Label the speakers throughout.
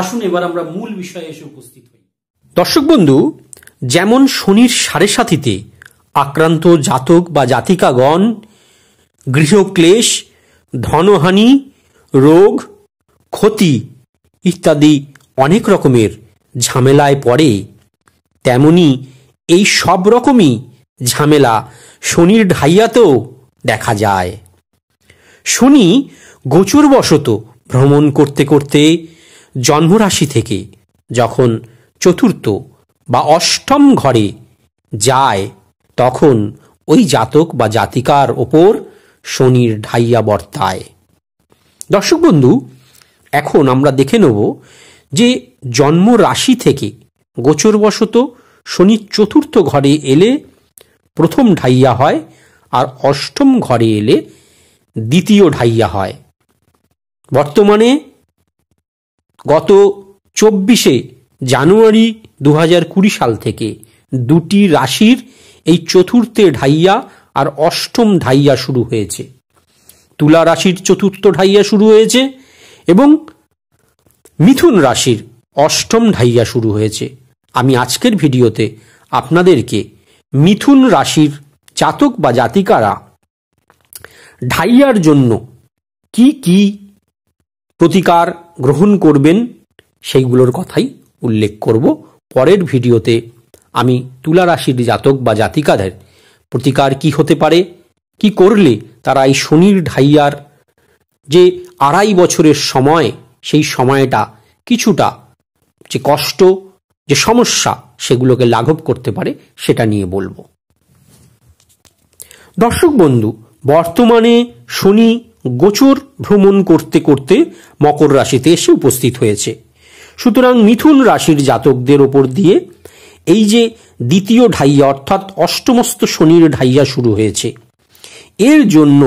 Speaker 1: আসুন এবার আমরা মূল বিষয়ে এসে উপস্থিত হই দর্শক বন্ধু যেমন শনির সাড়ে সাথীতে আক্রান্ত জাতক বা জাতিকাগণ গৃহক্লেশ ধনহানি রোগ ক্ষতি ইত্যাদি অনেক রকমের ঝামেলায় পড়ে তেমনি এই সব রকমই ঝামেলা শনির ঢাইয়াতেও দেখা যায় শনি গোচরবশত ভ্রমণ করতে করতে জন্মরাশি থেকে যখন চতুর্থ বা অষ্টম ঘরে যায় তখন ওই জাতক বা জাতিকার ওপর শনির ঢাইয়া বর্তায় দর্শক বন্ধু এখন আমরা দেখে নেব যে জন্ম রাশি থেকে গোচরবশত শনি চতুর্থ ঘরে এলে প্রথম ঢাইয়া হয় আর অষ্টম ঘরে এলে দ্বিতীয় ঢাইয়া হয় বর্তমানে গত চব্বিশে জানুয়ারি দু কুড়ি সাল থেকে দুটি রাশির এই চতুর্থে ঢাইয়া আর অষ্টম ঢাইয়া শুরু হয়েছে তুলা রাশির চতুর্থ ঢাইয়া শুরু হয়েছে এবং মিথুন রাশির অষ্টম ঢাইয়া শুরু হয়েছে আমি আজকের ভিডিওতে আপনাদেরকে মিথুন রাশির জাতক বা জাতিকারা ঢাইয়ার জন্য কি কি প্রতিকার গ্রহণ করবেন সেইগুলোর কথাই উল্লেখ করব পরের ভিডিওতে আমি তুলা রাশির জাতক বা জাতিকাদের প্রতিকার কি হতে পারে কি করলে তারা এই শনির ঢাইয়ার যে আড়াই বছরের সময় সেই সময়টা কিছুটা যে কষ্ট যে সমস্যা সেগুলোকে লাঘব করতে পারে সেটা নিয়ে বলবো দর্শক বন্ধু বর্তমানে শনি গোচর ভ্রমণ করতে করতে মকর রাশিতে এসে উপস্থিত হয়েছে সুতরাং মিথুন রাশির জাতকদের ওপর দিয়ে এই যে দ্বিতীয় ঢাইয়া অর্থাৎ অষ্টমস্ত শনির ঢাইয়া শুরু হয়েছে এর জন্য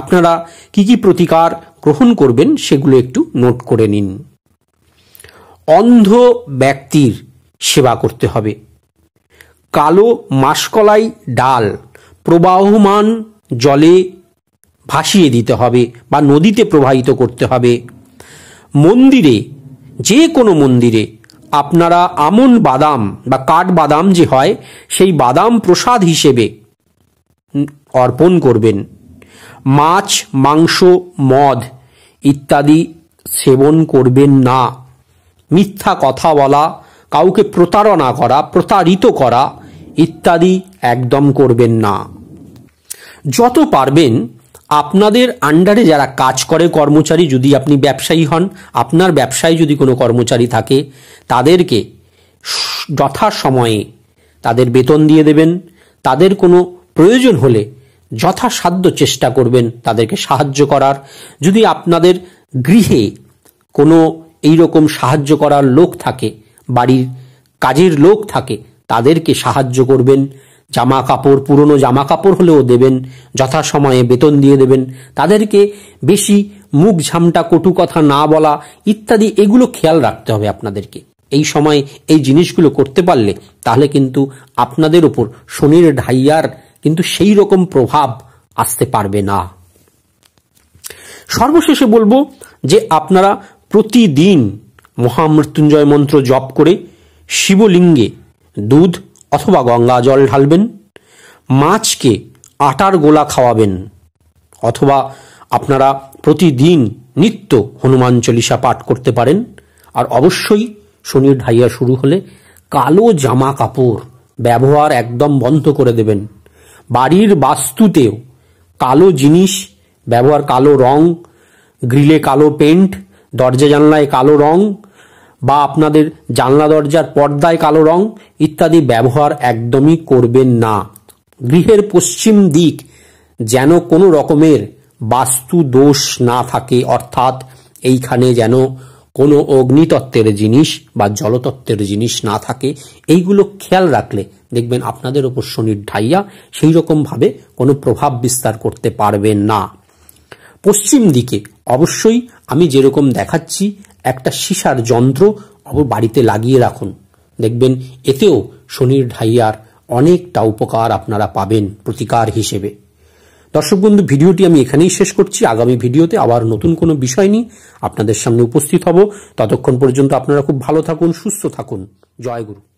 Speaker 1: আপনারা কি কি প্রতিকার গ্রহণ করবেন সেগুলো একটু নোট করে নিন অন্ধ ব্যক্তির সেবা করতে হবে কালো মাসকলাই ডাল প্রবাহমান জলে ভাসিয়ে দিতে হবে বা নদীতে প্রবাহিত করতে হবে মন্দিরে যে কোনো মন্দিরে আপনারা আমন বাদাম বা কাঠ বাদাম যে হয় সেই বাদাম প্রসাদ হিসেবে অর্পণ করবেন মাছ মাংস মদ ইত্যাদি সেবন করবেন না মিথ্যা কথা বলা কাউকে প্রতারণা করা প্রতারিত করা ইত্যাদি একদম করবেন না যত পারবেন আপনাদের আন্ডারে যারা কাজ করে কর্মচারী যদি আপনি ব্যবসায়ী হন আপনার ব্যবসায় যদি কোনো কর্মচারী থাকে তাদেরকে যথাসময়ে তাদের বেতন দিয়ে দেবেন তাদের কোনো প্রয়োজন হলে যথাসাধ্য চেষ্টা করবেন তাদেরকে সাহায্য করার যদি আপনাদের গৃহে কোনো এই রকম সাহায্য করার লোক থাকে বাড়ির কাজের লোক থাকে তাদেরকে সাহায্য করবেন জামা কাপড় পুরনো জামা কাপড় হলেও দেবেন যথাসময়ে বেতন দিয়ে দেবেন তাদেরকে বেশি মুখ ঝামটা কটু কথা না বলা ইত্যাদি এগুলো খেয়াল রাখতে হবে আপনাদেরকে এই সময় এই জিনিসগুলো করতে পারলে তাহলে কিন্তু আপনাদের ওপর শনির ঢাইয়ার কিন্তু সেই রকম প্রভাব আসতে পারবে না সর্বশেষে বলবো যে আপনারা প্রতিদিন মহামৃত্যুঞ্জয় মন্ত্র জপ করে শিবলিঙ্গে দুধ অথবা গঙ্গা জল ঢালবেন মাছকে আটার গোলা খাওয়াবেন অথবা আপনারা প্রতিদিন নিত্য হনুমান চল্লিশা পাঠ করতে পারেন আর অবশ্যই শনির ঢাইয়া শুরু হলে কালো জামা কাপড় ব্যবহার একদম বন্ধ করে দেবেন বাড়ির বাস্তুতেও কালো জিনিস ব্যবহার কালো রং গ্রিলে কালো পেন্ট দরজা জানলায় কালো রং বা আপনাদের জানলা দরজার পর্দায় কালো রং ইত্যাদি ব্যবহার একদমই করবেন না গৃহের পশ্চিম দিক যেন কোনো রকমের বাস্তু দোষ না থাকে অর্থাৎ এইখানে যেন কোনো অগ্নিতত্ত্বের জিনিস বা জলতত্ত্বের জিনিস না থাকে এইগুলো খেয়াল রাখলে দেখবেন আপনাদের ওপর শনির ঢাইয়া সেই রকমভাবে কোনো প্রভাব বিস্তার করতে পারবেন না পশ্চিম দিকে অবশ্যই আমি যেরকম দেখাচ্ছি একটা সিসার যন্ত্র বাড়িতে লাগিয়ে রাখুন দেখবেন এতেও শনির ঢাইয়ার অনেকটা উপকার আপনারা পাবেন প্রতিকার হিসেবে দর্শক বন্ধু ভিডিওটি আমি এখানেই শেষ করছি আগামী ভিডিওতে আবার নতুন কোনো বিষয় নিয়ে আপনাদের সামনে উপস্থিত হব ততক্ষণ পর্যন্ত আপনারা খুব ভালো থাকুন সুস্থ থাকুন জয় গুরু